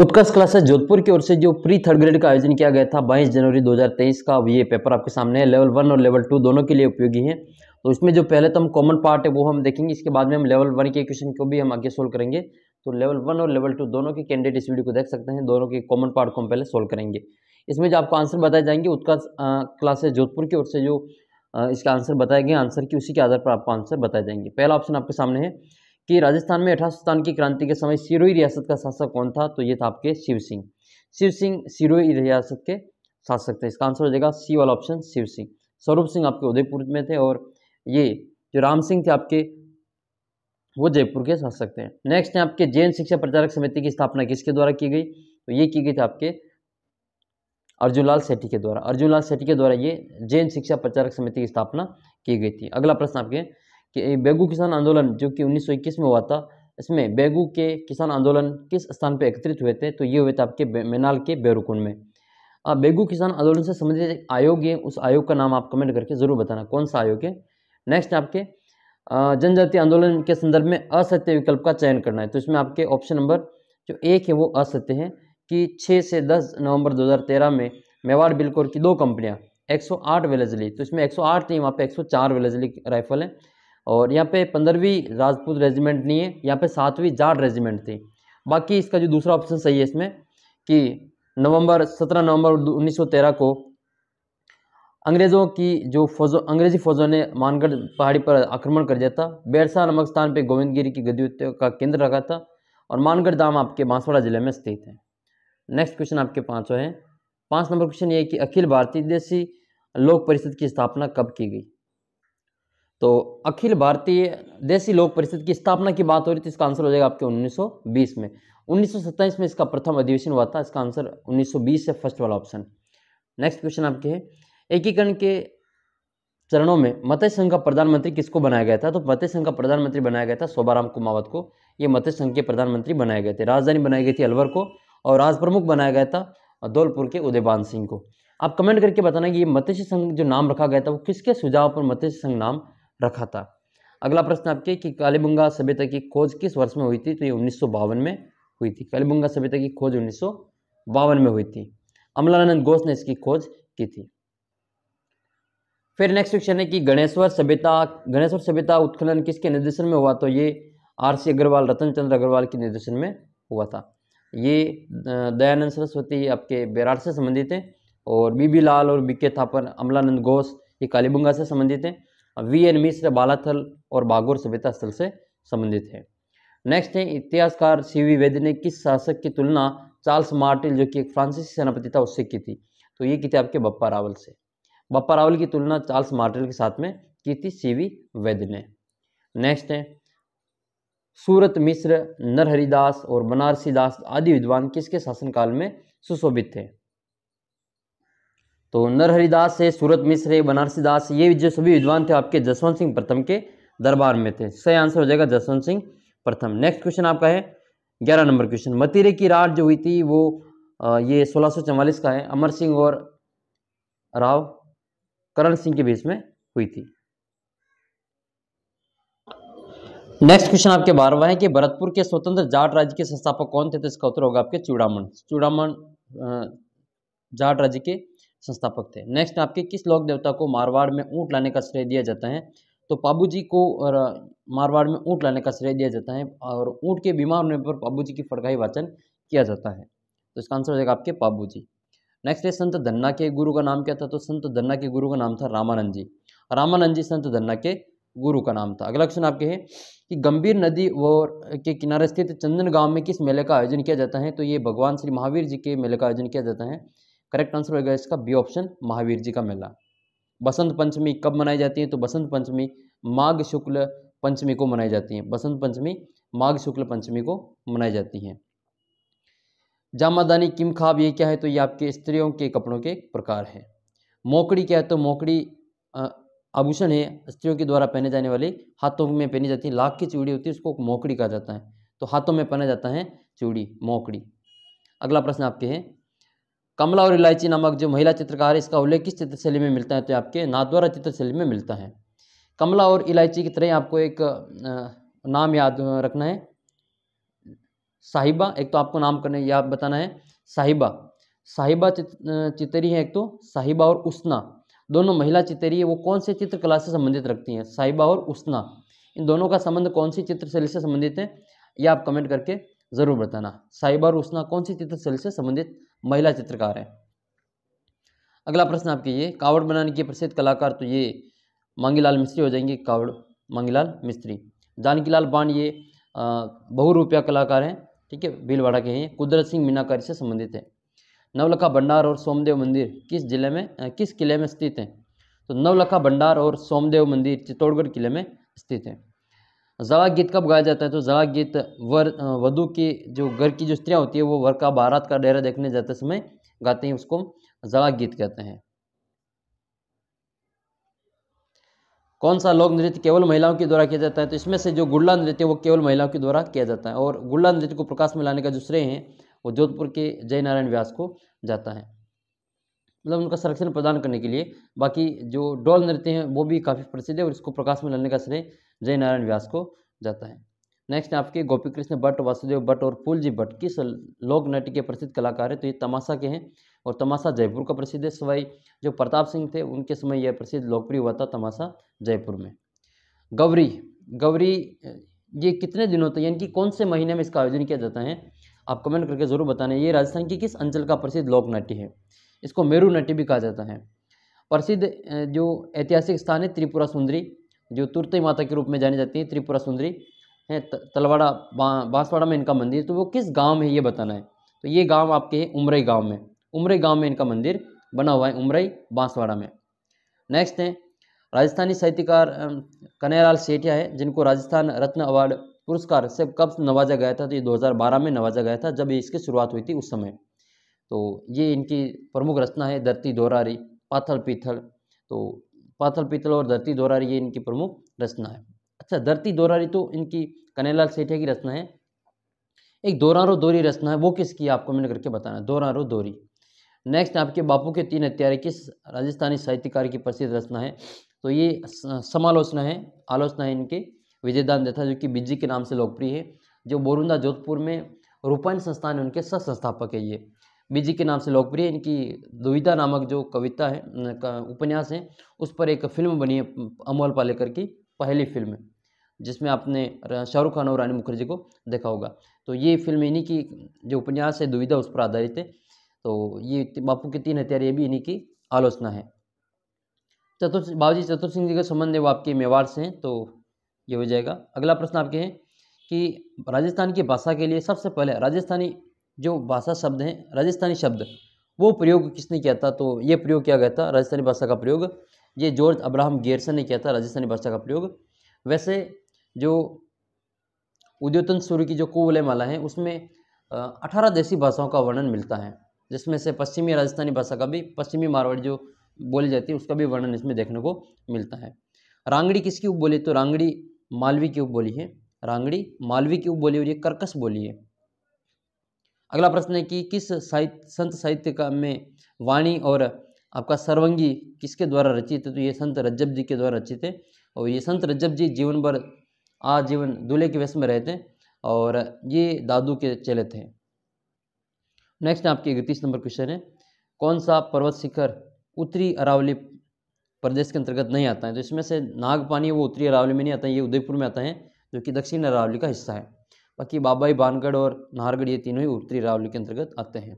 उत्कर्ष classes Jodhpur की ओर से जो प्री थर्ड ग्रेड का आयोजन किया गया था 22 जनवरी 2023 का ये पेपर आपके सामने है लेवल वन और लेवल टू दोनों के लिए उपयोगी है तो इसमें जो पहले तो हम कॉमन पार्ट है वो हम देखेंगे इसके बाद में हम लेवल वन के क्वेश्चन को भी हम आगे सोल्व करेंगे तो लेवल वन और लेवल टू दोनों के कैंडिडेट इस वीडियो को देख सकते हैं दोनों के कॉमन पार्ट को हम पहले सोल्व करेंगे इसमें जो आपको आंसर बताए जाएंगे उत्कर्ष क्लासेस जोधपुर की ओर से जो इसका आंसर बताया गया आंसर की उसी के आधार पर आपको आंसर बताए जाएंगे पहला ऑप्शन आपके सामने है कि राजस्थान में अठारह की क्रांति के समय सिरोही रियासत का शासक कौन था तो ये था आपके शिव सिंह शिव सिंह सिरोही रियासत के शासक थे इसका आंसर हो जाएगा सी वाला ऑप्शन शिव सिंह स्वरूप सिंह आपके उदयपुर में थे और ये जो राम सिंह थे आपके वो जयपुर के शासक थे नेक्स्ट है आपके जैन शिक्षा प्रचारक समिति की स्थापना किसके द्वारा की गई तो ये की गई थी आपके अर्जुनलाल सेठी के द्वारा अर्जुनलाल सेठी के द्वारा ये जैन शिक्षा प्रचारक समिति की स्थापना की गई थी अगला प्रश्न आपके कि बेगू किसान आंदोलन जो कि 1921 में हुआ था इसमें बेगू के किसान आंदोलन किस स्थान पर एकत्रित हुए थे तो ये हुए थे आपके मेनाल के बेरुकुंड में आप बेगू किसान आंदोलन से संबंधित एक आयोग है उस आयोग का नाम आप कमेंट करके ज़रूर बताना कौन सा आयोग है नेक्स्ट आपके जनजातीय आंदोलन के संदर्भ में असत्य विकल्प का चयन करना है तो इसमें आपके ऑप्शन नंबर जो एक है वो असत्य है कि 6 से 10 नवंबर 2013 में मेवाड़ बिलकोर की दो कंपनियां 108 आठ तो इसमें 108 नहीं वहाँ पे 104 वेलेजली राइफल है और यहाँ पे पंद्रहवीं राजपूत रेजिमेंट नहीं है यहाँ पे सातवीं जाट रेजिमेंट थी बाकी इसका जो दूसरा ऑप्शन सही है इसमें कि नवंबर सत्रह नवंबर उन्नीस को अंग्रेज़ों की जो फौजों अंग्रेजी फौजों ने मानगढ़ पहाड़ी पर आक्रमण कर दिया था बेरसा नमक स्थान पर गोविंदगिरी की गद्दी का केंद्र रखा था और मानगढ़ धाम आपके बांसवाड़ा जिले में स्थित है नेक्स्ट क्वेश्चन आपके पाँचों हैं पाँच नंबर क्वेश्चन ये कि अखिल भारतीय देशी लोक परिषद की स्थापना कब की गई तो अखिल भारतीय देसी लोक परिषद की स्थापना की बात हो रही थी इसका आंसर हो जाएगा आपके 1920 में 1927 में इसका प्रथम अधिवेशन हुआ था इसका आंसर 1920 से फर्स्ट वाला ऑप्शन नेक्स्ट क्वेश्चन आपके है एकीकरण के चरणों में मत्स्य संघ का प्रधानमंत्री किसको बनाया गया था तो मत्स्य संघ का प्रधानमंत्री बनाया गया था शोभाराम कुमावत को ये मत्स्य संघ के प्रधानमंत्री बनाए गए थे राजधानी बनाई गई थी अलवर को और राजप्रमुख बनाया गया था धौलपुर के उदयबान सिंह को आप कमेंट करके बताना कि ये मत्स्य संघ जो नाम रखा गया था वो किसके सुझाव पर मत्स्य संघ नाम रखा था अगला प्रश्न आपके कि कालीबंगा सभ्यता की खोज किस वर्ष में हुई थी तो ये उन्नीस में हुई थी कालीबंगा सभ्यता की खोज उन्नीस में हुई थी अमलानंद घोष ने इसकी खोज की थी फिर नेक्स्ट क्वेश्चन है कि गणेश्वर सभ्यता गणेश्वर सभ्यता उत्खनन किसके निर्देशन में हुआ तो ये आर सी अग्रवाल रतन चंद्र अग्रवाल के निर्देशन में हुआ था ये दयानंद सरस्वती आपके बैराट से संबंधित हैं और बीबी लाल और बीके थापर अमलानंद घोष ये कालीबंगा से संबंधित हैं वी एन मिश्र बालाथल और बागोर सभ्यता स्थल से संबंधित है नेक्स्ट है इतिहासकार सी वी वेद ने किस शासक की तुलना चार्ल्स मार्टिल जो कि एक फ्रांसीसी सेनापति था उससे की थी तो ये की थी आपके बप्पा रावल से बप्पा रावल की तुलना चार्ल्स मार्टिल के साथ में की थी सी वी वैद्य ने नेक्स्ट है सूरत मिश्र नरहरिदास और बनारसी दास आदि विद्वान किसके शासनकाल में सुशोभित थे तो नरहरिदास है सूरत मिश्र है दास ये जो सभी विद्वान थे आपके जसवंत सिंह प्रथम के दरबार में थे सही आंसर हो जाएगा जसवंत सिंह प्रथम नेक्स्ट क्वेश्चन आपका है ग्यारह नंबर क्वेश्चन मतीरे की राट जो हुई थी वो ये सोलह का है अमर सिंह और राव करण सिंह के बीच में हुई थी नेक्स्ट क्वेश्चन आपके बारहवा है कि भरतपुर के स्वतंत्र जाट राज्य के संस्थापक कौन थे तो इसका उत्तर होगा आपके चूड़ामन चूड़ामन जाट राज्य के संस्थापक थे नेक्स्ट आपके किस लोक देवता को मारवाड़ में ऊँट लाने का श्रेय दिया जाता है तो पाबू जी को मारवाड़ में ऊँट लाने का श्रेय दिया जाता है और ऊँट के बीमार होने पर पाबू जी की फड़काई वाचन किया जाता है तो इसका आंसर हो जाएगा आपके पाबू जी नेक्स्ट है संत धन्ना के गुरु का नाम क्या था तो संत धन्ना के गुरु का नाम था रामानंद जी रामानंद जी संत धन्ना के गुरु का नाम था अगला क्वेश्चन आपके है कि गंभीर नदी व के किनारे स्थित चंदन गांव में किस मेले का आयोजन किया जाता है तो ये भगवान श्री महावीर जी के मेले का आयोजन किया जाता है करेक्ट आंसर होगा इसका बी ऑप्शन महावीर जी का मेला बसंत पंचमी कब मनाई जाती है तो बसंत पंचमी माघ शुक्ल पंचमी को मनाई जाती है बसंत पंचमी माघ शुक्ल पंचमी को मनाई जाती है जामादानी किम खाब ये क्या है तो ये आपके स्त्रियों के कपड़ों के प्रकार है मोकड़ी क्या है तो मोकड़ी आभूषण है स्त्रियों के द्वारा पहने जाने वाली हाथों में पहनी जाती है लाख की चूड़ी होती है उसको मोकड़ी कहा जाता है तो हाथों में पहना जाता है चूड़ी मोकड़ी अगला प्रश्न आपके हैं कमला और इलायची नामक जो महिला चित्रकार है इसका उल्लेख किस चित्रशैली में मिलता है तो आपके नादवारा चित्रशैली में मिलता है कमला और इलायची की तरह आपको एक नाम याद रखना है साहिबा एक तो आपको नाम करने याद बताना है साहिबा साहिबा चित्तरी है एक तो साहिबा और उस्ना दोनों महिला चित्तरी है वो कौन से चित्रकला से संबंधित रखती हैं साहिबा और उस्ना इन दोनों का संबंध कौन सी चित्रशैली से संबंधित है यह आप कमेंट करके ज़रूर बताना साहिबा और उस्ना कौन सी चित्रशैली से संबंधित महिला चित्रकार है अगला प्रश्न आपके ये कावड़ बनाने के प्रसिद्ध कलाकार तो ये मांगीलाल मिस्त्री हो जाएंगे कावड़ मांगीलाल मिस्त्री जानकीलाल बाण ये बहु रुपया कलाकार हैं ठीक है भीलवाड़ा के हैं कुदरत सिंह मीनाकारी से संबंधित है नवलखा भंडार और सोमदेव मंदिर किस जिले में किस किले में स्थित हैं तो नवलखा भंडार और सोमदेव मंदिर चित्तौड़गढ़ किले में स्थित है जवा गीत कब गाया जाता है तो जवा गीत वर वधु की जो घर की जो स्त्रियाँ होती है वो वर का बारात का डेरा देखने जाते समय गाते हैं उसको जवा गीत कहते हैं कौन सा लोक नृत्य केवल महिलाओं के द्वारा किया जाता है तो इसमें से जो गुड़ला नृत्य है वो केवल महिलाओं के द्वारा किया जाता है और गुड़ला नृत्य को प्रकाश में लाने का जो श्रेय है वो जोधपुर के जय नारायण व्यास को जाता है मतलब उनका संरक्षण प्रदान करने के लिए बाकी जो डोल नृत्य हैं वो भी काफ़ी प्रसिद्ध है और इसको प्रकाश में लाने का श्रेय जय नारायण व्यास को जाता है नेक्स्ट आपके गोपी कृष्ण भट्ट वासुदेव भट्ट और फूलजी भट्ट किस लोक नाट्य के प्रसिद्ध कलाकार हैं तो ये तमाशा के हैं और तमाशा जयपुर का प्रसिद्ध है सवाई जो प्रताप सिंह थे उनके समय यह प्रसिद्ध लोकप्रिय हुआ था तमाशा जयपुर में गौरी गौरी ये कितने दिनों तक यानी कि कौन से महीने में इसका आयोजन किया जाता है आप कमेंट करके ज़रूर बताने ये राजस्थान के किस अंचल का प्रसिद्ध लोक नाट्य है इसको मेरू नाट्य भी कहा जाता है प्रसिद्ध जो ऐतिहासिक स्थान है त्रिपुरा सुंदरी जो तुरते माता के रूप में जानी जाती है त्रिपुरा सुंदरी है तलवाड़ा बांसवाड़ा में इनका मंदिर तो वो किस गांव में ये बताना है तो ये गांव आपके है उमरई गांव में उमरई गांव में इनका मंदिर बना हुआ है उमरई बांसवाड़ा में नेक्स्ट है राजस्थानी साहित्यकार कन्हैयालाल सेठिया है जिनको राजस्थान रत्न अवार्ड पुरस्कार से कब नवाजा गया था तो ये 2012 में नवाजा गया था जब इसकी शुरुआत हुई थी उस समय तो ये इनकी प्रमुख रचना है धरती दोरारी पाथल पीथल तो पातल पीतल और धरती दोरारी ये इनकी प्रमुख रचना है अच्छा धरती दोरारी तो इनकी कनेलाल सेठिया की रचना है एक दोरारो दोरी रचना है वो किसकी आपको मैंने करके बताना दोरारो दोरी नेक्स्ट आपके बापू के तीन हत्यारे किस राजस्थानी साहित्यकार की प्रसिद्ध रचना है तो ये समालोचना है आलोचना है इनके विजयदान देथा जो कि बिज्जी के नाम से लोकप्रिय है जो बोरुंदा जोधपुर में रूपायण संस्थान उनके सह संस्थापक है ये बीजी के नाम से लोकप्रिय इनकी दुविधा नामक जो कविता है उपन्यास है उस पर एक फिल्म बनी है अमोल पालेकर की पहली फिल्म है जिसमें आपने शाहरुख खान और रानी मुखर्जी को देखा होगा तो ये फिल्म इन्हीं की जो उपन्यास है दुविधा उस पर आधारित है तो ये बापू के तीन हथियार ये भी इन्हीं की आलोचना है चतुर्थ बाबूजी चतुर सिंह जी का संबंध है वो आपके मेवाड़ से हैं तो ये हो जाएगा अगला प्रश्न आपके हैं कि राजस्थान की भाषा के लिए सबसे पहले राजस्थानी जो भाषा शब्द हैं राजस्थानी शब्द वो प्रयोग किसने किया था तो ये प्रयोग किया गया था राजस्थानी भाषा का प्रयोग ये जॉर्ज अब्राहम गेरसन ने किया था राजस्थानी भाषा का प्रयोग वैसे जो उद्योतन सूर्य की जो कोवलय माला है उसमें अठारह देसी भाषाओं का वर्णन मिलता है जिसमें से पश्चिमी राजस्थानी भाषा का भी पश्चिमी मारवाड़ी जो बोली जाती है उसका भी वर्णन इसमें देखने को मिलता है रांगड़ी किसकी उप बोली तो रांगड़ी मालवी की उप बोली है रांगड़ी मालवी की उप बोली और ये कर्कश बोली है अगला प्रश्न है कि किस साहित्य संत साहित्य का में वाणी और आपका सर्वंगी किसके द्वारा रचित है तो ये संत रज्जब जी के द्वारा रचित है और ये संत रज्जब जी जीवन भर आजीवन दूल्हे के वेश में रहते हैं और ये दादू के चेले थे नेक्स्ट आपके इकतीस नंबर क्वेश्चन है कौन सा पर्वत शिखर उत्तरी अरावली प्रदेश के अंतर्गत नहीं आता है तो इसमें से नागपानी वो उत्तरी अरावली में नहीं आता है ये उदयपुर में आता है जो कि दक्षिण अरावली का हिस्सा है बाकी बाबाई बानगढ़ और नाहरगढ़ ये तीनों ही उत्तरी रावली के अंतर्गत आते हैं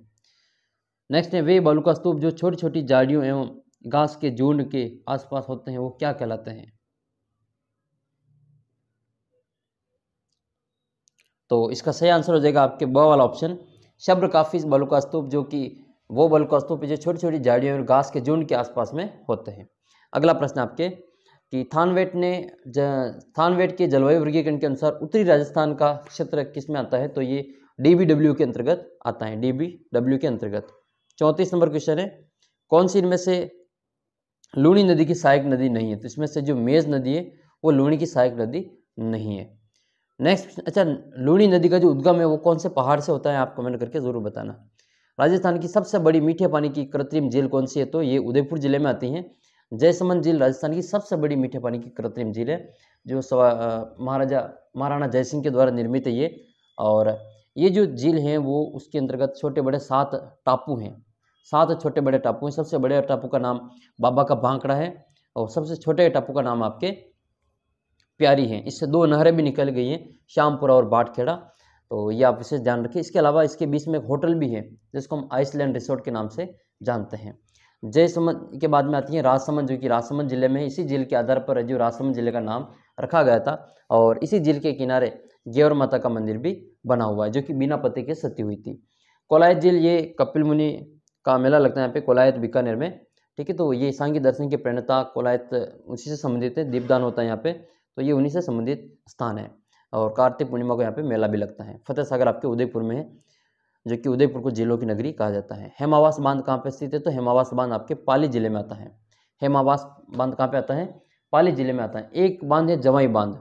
नेक्स्ट है वे बालुका स्तूप जो छोटी छोटी झाड़ियों एवं घास के झुंड के आसपास होते हैं वो क्या कहलाते हैं तो इसका सही आंसर हो जाएगा आपके ब वाला ऑप्शन शब्र काफी बालुका स्तूप जो कि वो बालुका स्तूप जो छोटी छोटी झाड़ियों और घास के झुंड के आसपास में होते हैं अगला प्रश्न आपके कि थानवेट ने थानवेट के जलवायु वर्गीकरण के अनुसार उत्तरी राजस्थान का क्षेत्र किस में आता है तो ये डीबीडब्ल्यू के अंतर्गत आता है डीबीडब्ल्यू के अंतर्गत चौंतीस नंबर क्वेश्चन है कौन सी इनमें से लूणी नदी की सहायक नदी नहीं है तो इसमें से जो मेज नदी है वो लूणी की सहायक नदी नहीं है नेक्स्ट अच्छा लूणी नदी का जो उद्गम है वो कौन से पहाड़ से होता है आप कमेंट करके ज़रूर बताना राजस्थान की सबसे बड़ी मीठे पानी की कृत्रिम झील कौन सी है तो ये उदयपुर जिले में आती है जयसमंद झील राजस्थान की सबसे बड़ी मीठे पानी की कृत्रिम झील है जो महाराजा महाराणा जयसिंह के द्वारा निर्मित है ये और ये जो झील है वो उसके अंतर्गत छोटे बड़े सात टापू हैं सात छोटे बड़े टापू हैं सबसे बड़े टापू का नाम बाबा का भांकड़ा है और सबसे छोटे टापू का नाम आपके प्यारी हैं इससे दो नहरें भी निकल गई हैं श्यामपुरा और बाटखेड़ा तो ये आप इसे ध्यान रखें इसके अलावा इसके बीच में एक होटल भी है जिसको हम आइसलैंड रिसोर्ट के नाम से जानते हैं जयसमंद के बाद में आती है राजसमंद जो कि राजसमंद जिले में इसी झील के आधार पर जो राजसमंद जिले का नाम रखा गया था और इसी झील के किनारे गेवर माता का मंदिर भी बना हुआ है जो कि बिना पते के सती हुई थी कोलायत झील ये कपिल मुनि का मेला लगता है यहाँ पे कोलायत बीकानेर में ठीक है तो ये सांगी दर्शन के प्रेरणता कोलायत उसी से संबंधित है दीपदान होता है यहाँ पे तो ये उन्हीं से संबंधित स्थान है और कार्तिक पूर्णिमा को यहाँ पे मेला भी लगता है फतेह सागर आपके उदयपुर में है जो कि उदयपुर को जिलों की नगरी कहा जाता है हेमावास बांध कहाँ पर स्थित है तो हेमावास बांध आपके पाली जिले में आता है हेमावास बांध कहाँ पर आता है पाली जिले में आता है एक बांध है जवाई बांध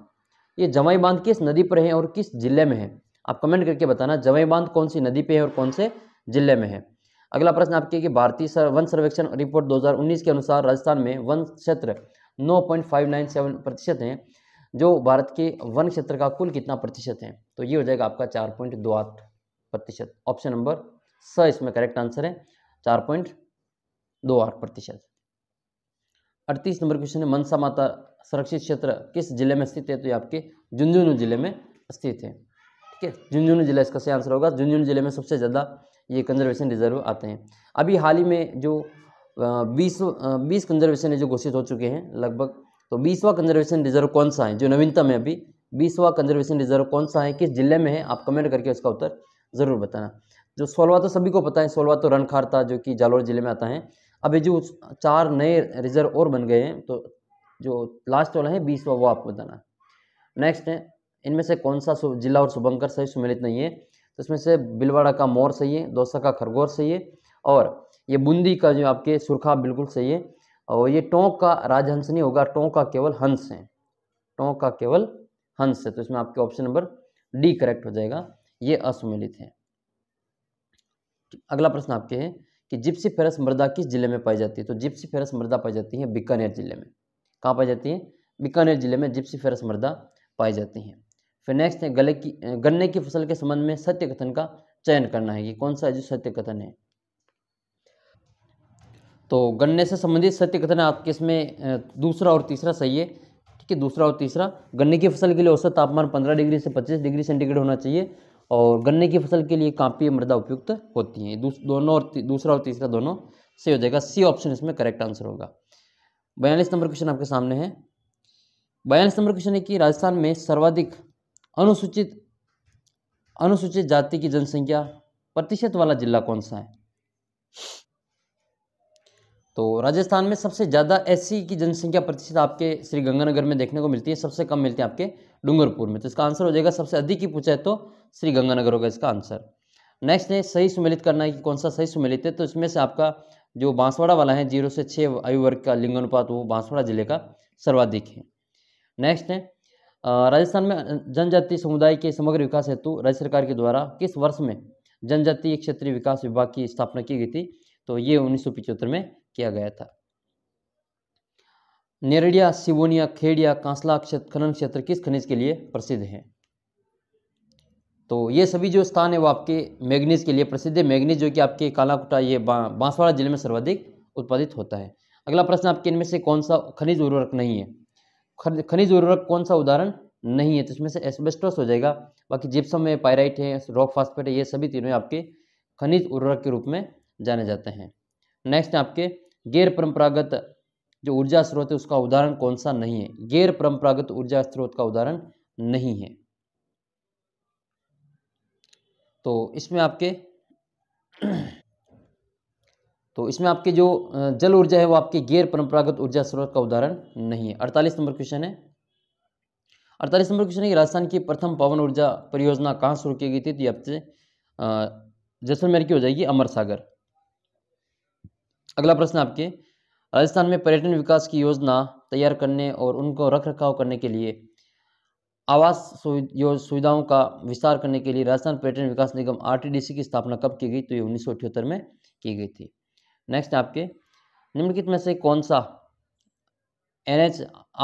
ये जवाई बांध किस नदी पर है और किस जिले में है आप कमेंट करके बताना जवाई बांध कौन सी नदी पर है और कौन से जिले में है अगला प्रश्न आपके कि भारतीय सर, वन सर्वेक्षण रिपोर्ट 2019 के अनुसार राजस्थान में वन क्षेत्र 9.597 प्रतिशत हैं जो भारत के वन क्षेत्र का कुल कितना प्रतिशत है तो ये हो जाएगा आपका चार पॉइंट दो आठ प्रतिशत ऑप्शन नंबर स इसमें करेक्ट आंसर है चार पॉइंट दो आठ प्रतिशत अड़तीस नंबर क्वेश्चन है मनसा माता संरक्षित क्षेत्र किस जिले में स्थित है तो ये आपके झुंझुनू जिले में स्थित है ठीक है झुंझुनू जिला इसका सही आंसर होगा झुंझुनू जिले में सबसे ज़्यादा ये कंजर्वेशन रिजर्व आते हैं अभी हाल ही में जो बीस बीस कंजर्वेशन है जो घोषित हो चुके हैं लगभग तो बीसवा कंजर्वेशन रिजर्व कौन सा है जो नवीनतम है अभी बीसवा कंजर्वेशन रिजर्व कौन सा है किस जिले में है आप कमेंट करके उसका उत्तर ज़रूर बताना जो सोलवा तो सभी को पता है सोलवा तो रनखार था जो कि जालौर ज़िले में आता है अभी जो चार नए रिजर्व और बन गए हैं तो जो लास्ट वाला है बीसवा वो आपको बताना नेक्स्ट है इनमें से कौन सा जिला और शुभंकर सही सम्मिलित नहीं है तो इसमें से बिलवाड़ा का मोर सही है दौसा का खरगोर सही है और ये बूंदी का जो आपके सुरखा बिल्कुल सही है और ये टोंक का राजहंस नहीं होगा टोंक का केवल हंस है टोंक का केवल हंस है तो इसमें आपके ऑप्शन नंबर डी करेक्ट हो जाएगा ये असुमेलित हैं अगला प्रश्न आपके है कि जिप्सी फेरस मृदा किस जिले में पाई जाती है तो जिप्सी फेरस मृदा पाई जाती है बीकानेर जिले में कहाँ पाई जाती है बीकानेर जिले में जिप्सी फेरस मृदा पाई जाती है फिर नेक्स्ट है गले की गन्ने की फसल के संबंध में सत्य कथन का चयन करना है कि कौन सा जो सत्य कथन है तो गन्ने से संबंधित सत्य कथन आपके इसमें दूसरा और तीसरा सही है ठीक है दूसरा और तीसरा गन्ने की फसल के लिए औसत तापमान 15 डिग्री से 25 डिग्री सेंटीग्रेड होना चाहिए और गन्ने की फसल के लिए कांपी मृदा उपयुक्त होती हैं दोनों और दूसरा और तीसरा दोनों सही हो जाएगा सी ऑप्शन इसमें करेक्ट आंसर होगा बयालीस नंबर क्वेश्चन आपके सामने है बयालीस नंबर क्वेश्चन है कि राजस्थान में सर्वाधिक अनुसूचित अनुसूचित जाति की जनसंख्या प्रतिशत वाला जिला कौन सा है तो राजस्थान में सबसे ज़्यादा ऐसी की जनसंख्या प्रतिशत आपके श्री गंगानगर में देखने को मिलती है सबसे कम मिलती है आपके डूंगरपुर में तो इसका आंसर हो जाएगा सबसे अधिक ही पूछा है तो श्री गंगानगर होगा इसका आंसर नेक्स्ट है सही सुमेलित करना है कि कौन सा सही सुमेलित है तो इसमें से आपका जो बांसवाड़ा वाला है जीरो से छः आयु वर्ग का लिंगानुपात वो बांसवाड़ा जिले का सर्वाधिक है नेक्स्ट है राजस्थान में जनजातीय समुदाय के समग्र विकास हेतु राज्य सरकार के द्वारा किस वर्ष में जनजातीय क्षेत्रीय विकास विभाग की स्थापना की गई थी तो ये उन्नीस में किया गया था नेरडिया सिवोनिया खेड़िया कांसला खनन क्षेत्र किस खनिज के लिए प्रसिद्ध है तो ये सभी जो स्थान है वो आपके मैग्नीज के लिए प्रसिद्ध है मैग्नीज जो कि आपके कालाकुटा ये बांसवाड़ा जिले में सर्वाधिक उत्पादित होता है अगला प्रश्न आपके इनमें से कौन सा खनिज उर्वरक नहीं है खनिज उर्वरक कौन सा उदाहरण नहीं है तो इसमें से एस्बेस्टोस हो जाएगा बाकी जिप्सम है पायराइट है रॉक फास्फेट है ये सभी तीनों आपके खनिज उर्वरक के रूप में जाने जाते हैं नेक्स्ट आपके गैर परंपरागत जो ऊर्जा स्रोत है उसका उदाहरण कौन सा नहीं है गैर परंपरागत ऊर्जा स्रोत का उदाहरण नहीं है तो इसमें आपके तो इसमें आपके जो जल ऊर्जा है वो आपके गैर परंपरागत ऊर्जा स्रोत का उदाहरण नहीं है अड़तालीस नंबर क्वेश्चन है अड़तालीस नंबर क्वेश्चन है राजस्थान की प्रथम पवन ऊर्जा परियोजना कहाँ शुरू की गई थी तो आपसे जैसलमेर की हो जाएगी अमर सागर अगला प्रश्न आपके राजस्थान में पर्यटन विकास की योजना तैयार करने और उनको रख रखाव करने के लिए आवास सुविधाओं का विस्तार करने के लिए राजस्थान पर्यटन विकास निगम आर की स्थापना कब की गई तो ये उन्नीस में की गई थी नेक्स्ट आपके निम्नलिखित में से कौन सा एन एच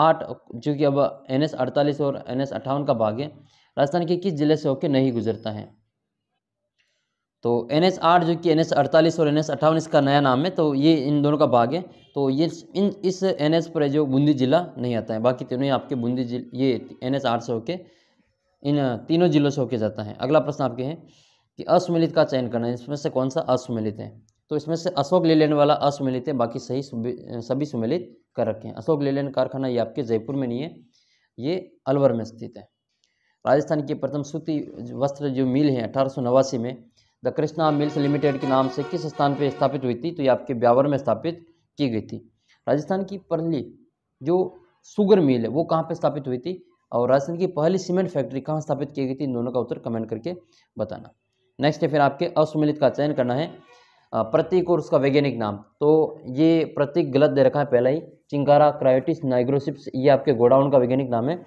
आठ जो कि अब एन एस अड़तालीस और एन एस अट्ठावन का भाग है राजस्थान के किस जिले से होकर नहीं गुजरता है तो एन एच आठ जो कि एन एस अड़तालीस और एन एस अट्ठावन इसका नया नाम है तो ये इन दोनों का भाग है तो ये इन इस एन एच पर जो बूंदी ज़िला नहीं आता है बाकी तीनों ही आपके बूंदी जिले ये एन एच आठ से होके इन तीनों जिलों से होके जाता है अगला प्रश्न आपके है कि असुमिलित का चयन करना है इसमें से कौन सा असुमिलित है तो इसमें से अशोक लेलैंड वाला असमिलित है बाकी सही सभी सुमिलित कर रखे हैं अशोक लेलैंड कारखाना ये आपके जयपुर में नहीं है ये अलवर में स्थित है राजस्थान की प्रथम सूती वस्त्र जो मिल है अठारह में द कृष्णा मिल्स लिमिटेड के नाम से किस स्थान पर स्थापित हुई थी तो ये आपके ब्यावर में स्थापित की गई थी राजस्थान की पहली जो शुगर मिल है वो कहाँ पर स्थापित हुई थी और राजस्थान की पहली सीमेंट फैक्ट्री कहाँ स्थापित की गई थी इन दोनों का उत्तर कमेंट करके बताना नेक्स्ट है फिर आपके असुमिलित का चयन करना है प्रतीक और उसका वैज्ञानिक नाम तो ये प्रतीक गलत दे रखा है पहला ही चिंगारा क्रायोटिस नाइग्रोसिप्स ये आपके गोडाउन का वैज्ञानिक नाम है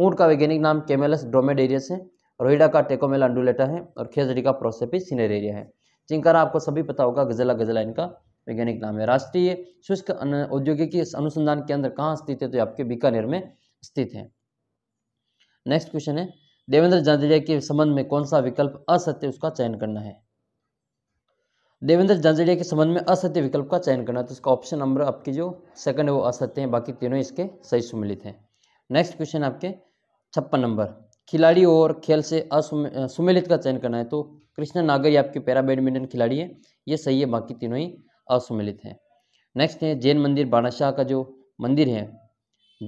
ऊँट का वैज्ञानिक नाम केमेलस ड्रोमेडेरियस है रोहिडा का टेकोमेल अंडुलेटा है और खेजड़ी का प्रोसेपी एरिया है चिंकारा आपको सभी पता होगा गजला गजला इनका वैज्ञानिक नाम है राष्ट्रीय शुष्क औद्योगिक अनुसंधान केंद्र कहाँ स्थित है तो आपके बीकानेर में स्थित है नेक्स्ट क्वेश्चन है देवेंद्र जांजड़िया के संबंध में कौन सा विकल्प असत्य उसका चयन करना है देवेंद्र जांजड़िया के संबंध में असत्य विकल्प का चयन करना तो इसका ऑप्शन नंबर आपकी जो सेकंड है वो असत्य है बाकी तीनों इसके सही सम्मिलित हैं नेक्स्ट क्वेश्चन आपके छप्पन नंबर खिलाड़ी और खेल से असुमेलित का चयन करना है तो कृष्णा नागर ये आपके पैरा बैडमिंटन खिलाड़ी हैं ये सही है बाकी तीनों ही असुमेलित हैं नेक्स्ट है जैन मंदिर बाणाशाह का जो मंदिर है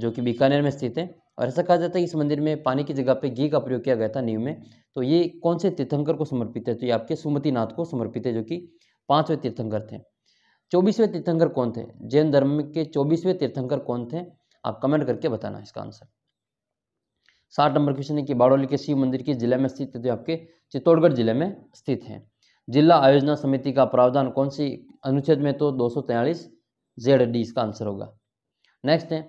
जो कि बीकानेर में स्थित है और ऐसा कहा जाता है कि इस मंदिर में पानी की जगह पे घी का प्रयोग किया गया था नीव में तो ये कौन से तीर्थंकर को समर्पित है तो ये आपके सुमति नाथ को समर्पित है जो कि पाँचवें तीर्थंकर थे चौबीसवें तीर्थंकर कौन थे जैन धर्म के चौबीसवें तीर्थंकर कौन थे आप कमेंट करके बताना इसका आंसर साठ नंबर क्वेश्चन है कि बाड़ौली के शिव मंदिर किस जिले में स्थित है तो आपके चित्तौड़गढ़ जिले में स्थित है जिला आयोजना समिति का प्रावधान कौन सी अनुच्छेद में तो दो सौ जेड डी इसका आंसर होगा नेक्स्ट है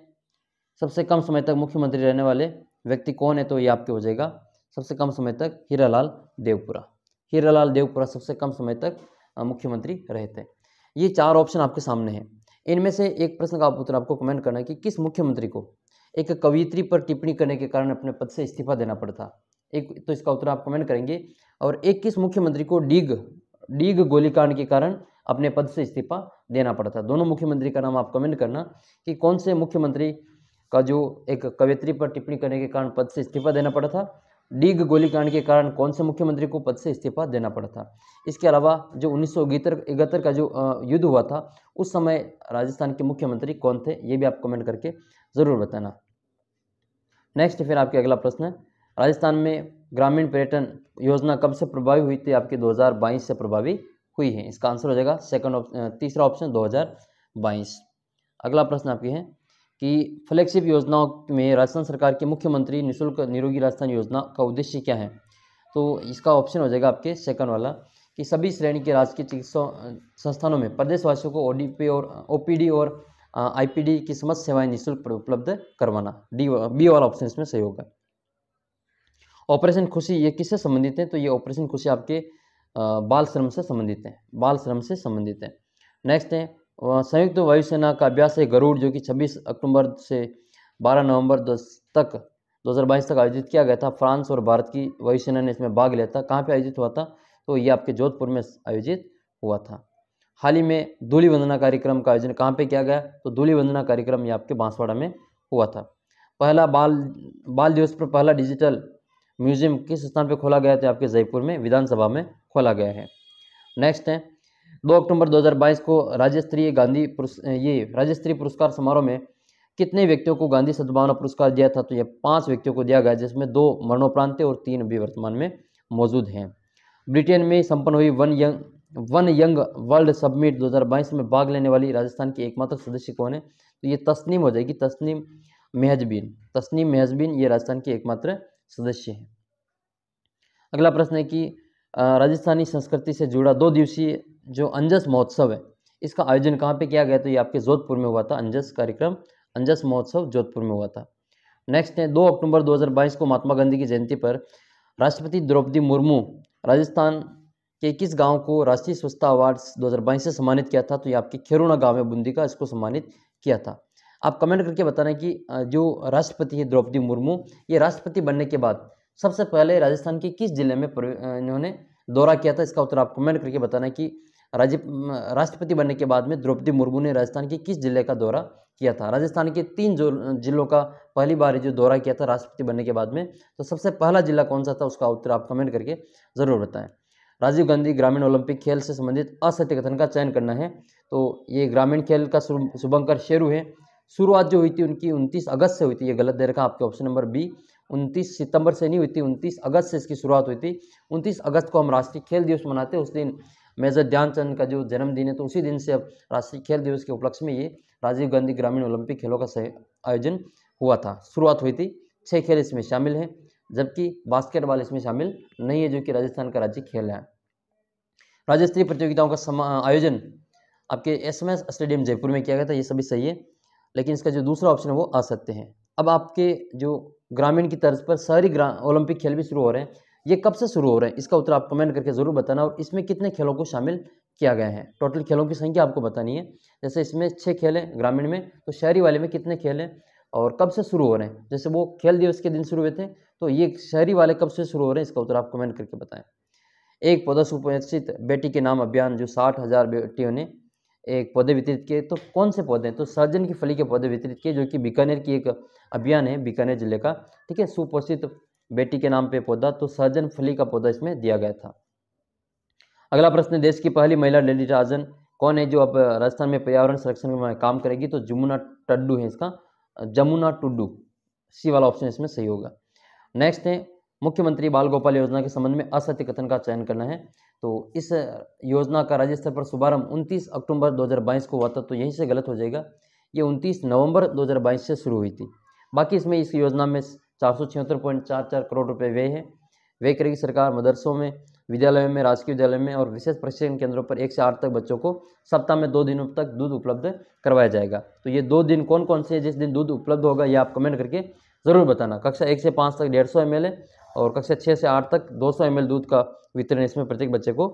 सबसे कम समय तक मुख्यमंत्री रहने वाले व्यक्ति कौन है तो ये आपके हो जाएगा सबसे कम समय तक हीरालाल देवपुरा हीरालाल देवपुरा सबसे कम समय तक मुख्यमंत्री रहे थे ये चार ऑप्शन आपके सामने हैं इनमें से एक प्रश्न का उत्तर आपको कमेंट करना है कि किस मुख्यमंत्री को एक कवियत्री पर टिप्पणी करने के कारण अपने पद से इस्तीफा देना पड़ता एक तो इसका उत्तर आप कमेंट करेंगे और एक किस मुख्यमंत्री को डीग डीग गोलीकांड के कारण अपने पद से इस्तीफा देना पड़ा था दोनों मुख्यमंत्री का नाम आप कमेंट करना कि कौन से मुख्यमंत्री का जो एक कवित्री पर टिप्पणी करने के कारण पद से इस्तीफा देना पड़ा था डीग गोलीकांड के कारण कौन से मुख्यमंत्री को पद से इस्तीफा देना पड़ा था इसके अलावा जो उन्नीस इकहत्तर का जो युद्ध हुआ था उस समय राजस्थान के मुख्यमंत्री कौन थे ये भी आप कमेंट करके ज़रूर बताना नेक्स्ट फिर आपके अगला प्रश्न है राजस्थान में ग्रामीण पर्यटन योजना कब से प्रभावी हुई थी आपकी 2022 से प्रभावी हुई है इसका आंसर हो जाएगा सेकंड ऑप्शन तीसरा ऑप्शन 2022 अगला प्रश्न आपके है कि फ्लैगशिप योजनाओं में राजस्थान सरकार के मुख्यमंत्री निःशुल्क निरोगी राजस्थान योजना का उद्देश्य क्या है तो इसका ऑप्शन हो जाएगा आपके सेकंड वाला कि सभी श्रेणी के राजकीय चिकित्सा संस्थानों में प्रदेशवासियों को ओडीपी और ओपीडी और आईपीडी की समस्त सेवाएं निःशुल्क उपलब्ध करवाना डी बी वाला ऑप्शन इसमें सही होगा ऑपरेशन खुशी ये किससे संबंधित है तो ये ऑपरेशन खुशी आपके बाल श्रम से संबंधित है बाल श्रम से संबंधित है नेक्स्ट है संयुक्त वायुसेना का अभ्यास है गरुड़ जो कि 26 अक्टूबर से 12 नवंबर तक 2022 तक आयोजित किया गया था फ्रांस और भारत की वायुसेना ने इसमें भाग लिया था कहाँ पे आयोजित हुआ था तो ये आपके जोधपुर में आयोजित हुआ था हाल ही में धूली वंदना कार्यक्रम का आयोजन कहाँ पे किया गया तो धूली वंदना कार्यक्रम ये आपके बांसवाड़ा में हुआ था पहला बाल बाल दिवस पर पहला डिजिटल म्यूजियम किस स्थान पर खोला गया था आपके जयपुर में विधानसभा में खोला गया है नेक्स्ट है दो अक्टूबर 2022 को राज्य स्तरीय गांधी ये राज्य स्तरीय पुरस्कार समारोह में कितने व्यक्तियों को गांधी सद्भावना पुरस्कार दिया था तो यह पांच व्यक्तियों को दिया गया जिसमें दो मरणोप्रांत और तीन अभी वर्तमान में मौजूद हैं ब्रिटेन में संपन्न हुई one young one young world summit 2022 में भाग लेने वाली राजस्थान की एकमात्र सदस्य कौन है तो ये तस्नीम हो जाएगी तस्नीम मेहजबीन तस्नीम मेहजबीन ये राजस्थान की एकमात्र सदस्य है अगला प्रश्न है कि राजस्थानी संस्कृति से जुड़ा दो दिवसीय जो अंजस महोत्सव है इसका आयोजन कहाँ पे किया गया तो ये आपके जोधपुर में हुआ था अंजस कार्यक्रम अंजस महोत्सव जोधपुर में हुआ था नेक्स्ट है दो अक्टूबर 2022 को महात्मा गांधी की जयंती पर राष्ट्रपति द्रौपदी मुर्मू राजस्थान कि किस गांव को राष्ट्रीय स्वच्छता अवार्ड 2022 से सम्मानित किया था तो ये आपके खेरोना गांव है बूंदी का इसको सम्मानित किया था आप कमेंट करके बताना कि जो राष्ट्रपति है द्रौपदी मुर्मू ये राष्ट्रपति बनने के बाद सबसे पहले राजस्थान के किस जिले में इन्होंने दौरा किया था इसका उत्तर आप कमेंट करके बताना कि राज्य राष्ट्रपति बनने के बाद में द्रौपदी मुर्मू ने राजस्थान के किस जिले का दौरा किया था राजस्थान के तीन जो जिलों का पहली बार जो दौरा किया था राष्ट्रपति बनने के बाद में तो सबसे पहला जिला कौन सा था उसका उत्तर आप कमेंट करके ज़रूर बताएं राजीव गांधी ग्रामीण ओलंपिक खेल से संबंधित असत्य कथन का चयन करना है तो ये ग्रामीण खेल का शुभंकर शेरू है शुरुआत जो हुई थी उनकी 29 अगस्त से हुई थी ये गलत दे रखा आपके ऑप्शन नंबर बी 29 सितंबर से नहीं हुई थी 29 अगस्त से इसकी शुरुआत हुई थी 29 अगस्त को हम राष्ट्रीय खेल दिवस मनाते हैं उस दिन मेजर ध्यानचंद का जो जन्मदिन है तो उसी दिन से अब राष्ट्रीय खेल दिवस के उपलक्ष्य में ये राजीव गांधी ग्रामीण ओलंपिक खेलों का आयोजन हुआ था शुरुआत हुई थी छः खेल इसमें शामिल हैं जबकि बास्केटबॉल इसमें शामिल नहीं है जो कि राजस्थान का राज्य खेल है राज्य स्तरीय प्रतियोगिताओं का आयोजन आपके एस एम स्टेडियम जयपुर में किया गया था ये सभी सही है लेकिन इसका जो दूसरा ऑप्शन है वो आ सकते हैं अब आपके जो ग्रामीण की तर्ज पर शहरी ओलंपिक खेल भी शुरू हो रहे हैं ये कब से शुरू हो रहे हैं इसका उत्तर आप कमेंट करके ज़रूर बताना और इसमें कितने खेलों को शामिल किया गया है टोटल खेलों की संख्या आपको बतानी है जैसे इसमें छः खेल हैं ग्रामीण में तो शहरी वाले में कितने खेल हैं और कब से शुरू हो रहे हैं जैसे वो खेल दिवस के दिन शुरू हुए थे तो ये शहरी वाले कब से शुरू हो रहे हैं इसका उत्तर आप कमेंट करके बताएं एक पौधा सुपोषित बेटी के नाम अभियान जो साठ हज़ार बेटियों ने एक पौधे वितरित किए तो कौन से पौधे हैं तो सर्जन की फली के पौधे वितरित किए जो कि बीकानेर की एक अभियान है बीकानेर जिले का ठीक है सुपोषित बेटी के नाम पे पौधा तो सर्जन फली का पौधा इसमें दिया गया था अगला प्रश्न देश की पहली महिला ललिताजन राजन कौन है जो अब राजस्थान में पर्यावरण संरक्षण में काम करेगी तो जुमुना टड्डू है इसका जमुना टुडू सी वाला ऑप्शन इसमें सही होगा नेक्स्ट है मुख्यमंत्री बाल गोपाल योजना के संबंध में असत्य कथन का चयन करना है तो इस योजना का राज्य स्तर पर शुभारंभ 29 अक्टूबर 2022 को हुआ था तो यहीं से गलत हो जाएगा ये 29 नवंबर 2022 से शुरू हुई थी बाकी इसमें इस योजना में चार करोड़ रुपये व्यय है व्यय करेगी सरकार मदरसों में विद्यालय में राजकीय विद्यालय में और विशेष प्रशिक्षण केंद्रों पर एक से आठ तक बच्चों को सप्ताह में दो दिनों तक दूध उपलब्ध करवाया जाएगा तो ये दो दिन कौन कौन से जिस दिन दूध उपलब्ध होगा ये आप कमेंट करके ज़रूर बताना कक्षा एक से पाँच तक डेढ़ सौ और कक्षा छः से आठ तक दो सौ दूध का वितरण इसमें प्रत्येक बच्चे को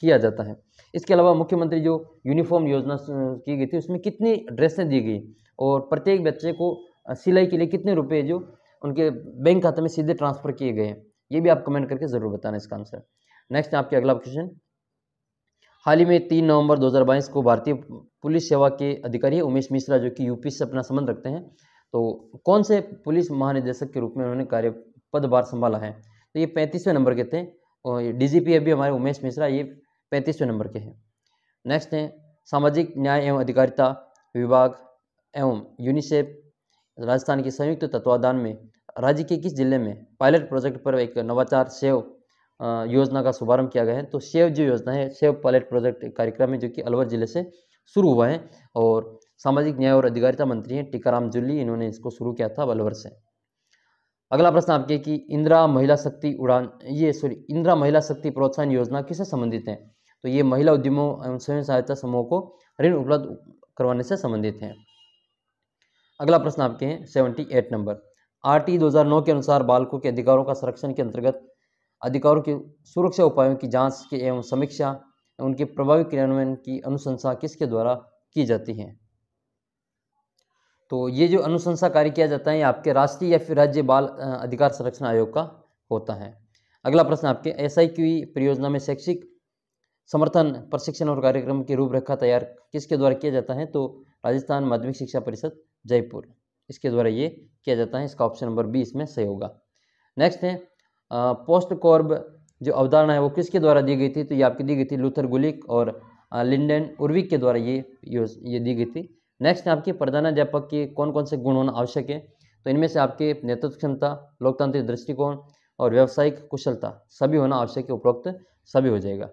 किया जाता है इसके अलावा मुख्यमंत्री जो यूनिफॉर्म योजना की गई थी उसमें कितनी ड्रेसें दी गई और प्रत्येक बच्चे को सिलाई के लिए कितने रुपए जो उनके बैंक खाते में सीधे ट्रांसफ़र किए गए ये भी आप कमेंट करके ज़रूर बताना इसका आंसर नेक्स्ट आपके अगला क्वेश्चन हाल ही में तीन नवंबर 2022 को भारतीय पुलिस सेवा के अधिकारी उमेश मिश्रा जो कि यूपी से अपना संबंध रखते हैं तो कौन से पुलिस महानिदेशक के रूप में उन्होंने कार्य पदभार संभाला है तो ये पैंतीसवें नंबर के थे और डीजीपी अभी हमारे उमेश मिश्रा ये पैंतीसवें नंबर के हैं नेक्स्ट हैं सामाजिक न्याय एवं अधिकारिता विभाग एवं यूनिसेफ राजस्थान के संयुक्त तत्वाधान में राज्य के किस जिले में पायलट प्रोजेक्ट पर एक नवाचार सेव योजना का शुभारंभ किया गया है तो सेव जो योजना है सेव पायलट प्रोजेक्ट कार्यक्रम है जो कि अलवर जिले से शुरू हुआ है और सामाजिक न्याय और अधिकारिता मंत्री हैं टीकाराम जुल्ली इन्होंने इसको शुरू किया था अलवर से अगला प्रश्न आपके कि इंदिरा महिला शक्ति उड़ान ये सॉरी इंदिरा महिला शक्ति प्रोत्साहन योजना किससे संबंधित है तो ये महिला उद्यमों एवं स्वयं सहायता समूह को ऋण उपलब्ध करवाने से संबंधित हैं अगला प्रश्न आपके हैं seventy eight number R T दो के अनुसार बालकों के अधिकारों का संरक्षण के अंतर्गत अधिकारों की सुरक्षा उपायों की जांच के एवं समीक्षा उनके प्रभावी क्रियान्वयन की अनुशंसा किसके द्वारा की जाती है तो ये जो अनुशंसा कार्य किया जाता है ये आपके राष्ट्रीय या फिर राज्य बाल अधिकार संरक्षण आयोग का होता है अगला प्रश्न आपके एस आई क्यू परियोजना में शैक्षिक समर्थन प्रशिक्षण और कार्यक्रम की रूपरेखा तैयार किसके द्वारा किया जाता है तो राजस्थान माध्यमिक शिक्षा परिषद जयपुर इसके द्वारा ये किया जाता है इसका ऑप्शन नंबर बी इसमें सही होगा नेक्स्ट है पोस्ट कॉर्ब जो अवधारणा है वो किसके द्वारा दी गई थी तो ये आपकी दी गई थी लूथर गुलिक और लिंडन उर्विक के द्वारा ये ये दी गई थी नेक्स्ट आपके प्रधानाध्यापक के कौन कौन से गुण होना आवश्यक है तो इनमें से आपके नेतृत्व क्षमता लोकतांत्रिक दृष्टिकोण और व्यावसायिक कुशलता सभी होना आवश्यक है उपरोक्त सभी हो जाएगा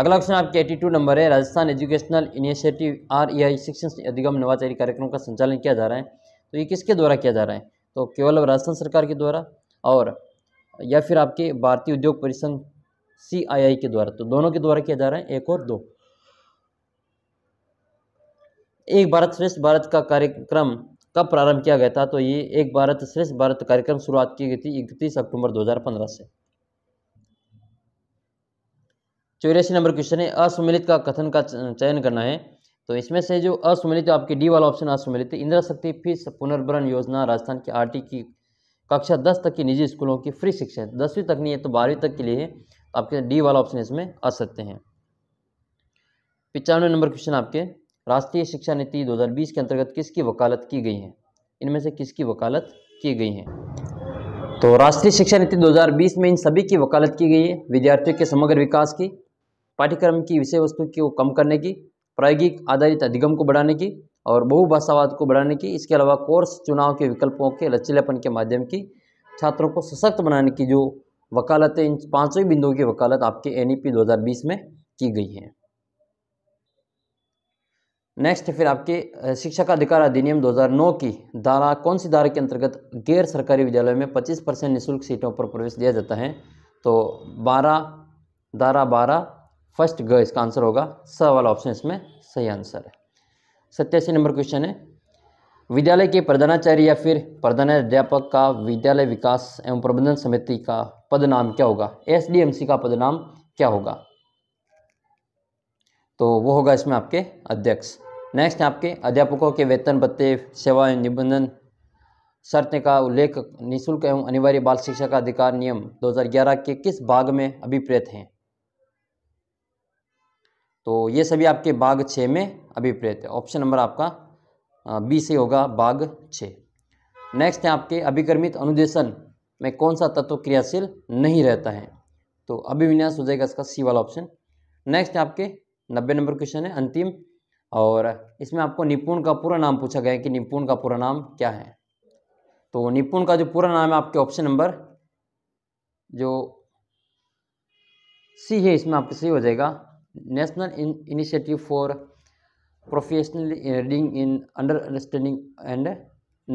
अगला क्वेश्चन आपके एटी टू नंबर है Rajasthan educational initiative R E I शिक्षण अधिगम नवाचारी कार्यक्रम का संचालन किया जा रहा है तो ये किसके द्वारा किया जा रहा है तो केवल राजस्थान सरकार के द्वारा और या फिर आपके भारतीय उद्योग परिसंघ सी आई आई के द्वारा तो दोनों के द्वारा किया जा रहा है एक और दो एक भारत श्रेष्ठ भारत का कार्यक्रम कब प्रारंभ किया गया था तो ये एक भारत श्रेष्ठ भारत कार्यक्रम शुरुआत की गई थी इकतीस अक्टूबर 2015 से चौरासी नंबर क्वेश्चन है असुमिलित का कथन का चयन करना है तो इसमें से जो असुमिलित आपके डी वाला ऑप्शन असुमिलित इंदिरा शक्ति फीस पुनर्भरण योजना राजस्थान की आर की कक्षा दस तक की निजी स्कूलों की फ्री शिक्षा है दसवीं तक नहीं है तो बारहवीं तक के लिए आपके डी वाला ऑप्शन इसमें आ सकते हैं पिचानवे नंबर क्वेश्चन आपके राष्ट्रीय शिक्षा नीति 2020 के अंतर्गत किसकी वकालत की गई है इनमें से किसकी वकालत की गई है तो राष्ट्रीय शिक्षा नीति 2020 में इन सभी की वकालत की गई है विद्यार्थियों के समग्र विकास की पाठ्यक्रम की विषय वस्तु को कम करने की प्रायोगिक आधारित अधिगम को बढ़ाने की और बहुभाषावाद को बढ़ाने की इसके अलावा कोर्स चुनाव के विकल्पों के लचीलेपन के माध्यम की छात्रों को सशक्त बनाने की जो वकालत है इन पाँचों बिंदुओं की वकालत आपके एन 2020 में की गई है नेक्स्ट फिर आपके का अधिकार अधिनियम 2009 की धारा कौन सी धारा के अंतर्गत गैर सरकारी विद्यालय में 25 परसेंट निःशुल्क सीटों पर प्रवेश दिया जाता है तो 12 धारा फर्स्ट ग इसका आंसर होगा स वाला ऑप्शन इसमें सही आंसर है सत्यासी नंबर क्वेश्चन है विद्यालय के प्रधानाचार्य या फिर प्रधानाध्यापक का विद्यालय विकास एवं प्रबंधन समिति का पद नाम क्या होगा एसडीएमसी का पद नाम क्या होगा तो वो होगा इसमें आपके अध्यक्ष नेक्स्ट आपके अध्यापकों के वेतन भत्ते सेवा एवं निबंधन शर्तें का उल्लेख निःशुल्क एवं अनिवार्य बाल शिक्षा का अधिकार नियम 2011 के किस भाग में अभिप्रेत हैं तो ये सभी आपके बाघ छः में अभिप्रेत है ऑप्शन नंबर आपका बी से होगा बाघ छ नेक्स्ट है आपके अभिक्रमित अनुदेशन में कौन सा तत्व क्रियाशील नहीं रहता है तो अभिविन्यास हो जाएगा इसका सी वाला ऑप्शन नेक्स्ट है आपके नब्बे नंबर क्वेश्चन है अंतिम और इसमें आपको निपुण का पूरा नाम पूछा गया है कि निपुण का पूरा नाम क्या है तो निपुण का जो पूरा नाम है आपके ऑप्शन नंबर जो सी है इसमें आपके सही हो जाएगा national initiative for professional reading in under understanding and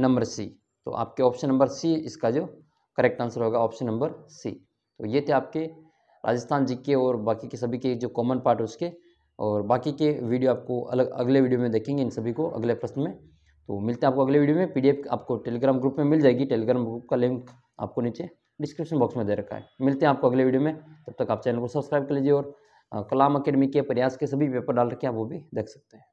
number C तो आपके ऑप्शन नंबर सी इसका जो करेक्ट आंसर होगा ऑप्शन नंबर सी तो ये थे आपके राजस्थान जी के और बाकी के सभी के जो कॉमन पार्ट उसके और बाकी के वीडियो आपको अलग अगले वीडियो में देखेंगे इन सभी को अगले प्रश्न में तो मिलते हैं आपको अगले वीडियो में पीडीएफ आपको टेलीग्राम ग्रुप में मिल जाएगी टेलीग्राम ग्रुप का लिंक आपको नीचे डिस्क्रिप्शन बॉक्स में दे रखा है मिलते हैं आपको अगले वीडियो में तब तक आप चैनल को सब्सक्राइब कर लीजिए और कलाम अकेडमी के प्रयास के सभी पेपर डाल रखे हैं आप वो भी देख सकते हैं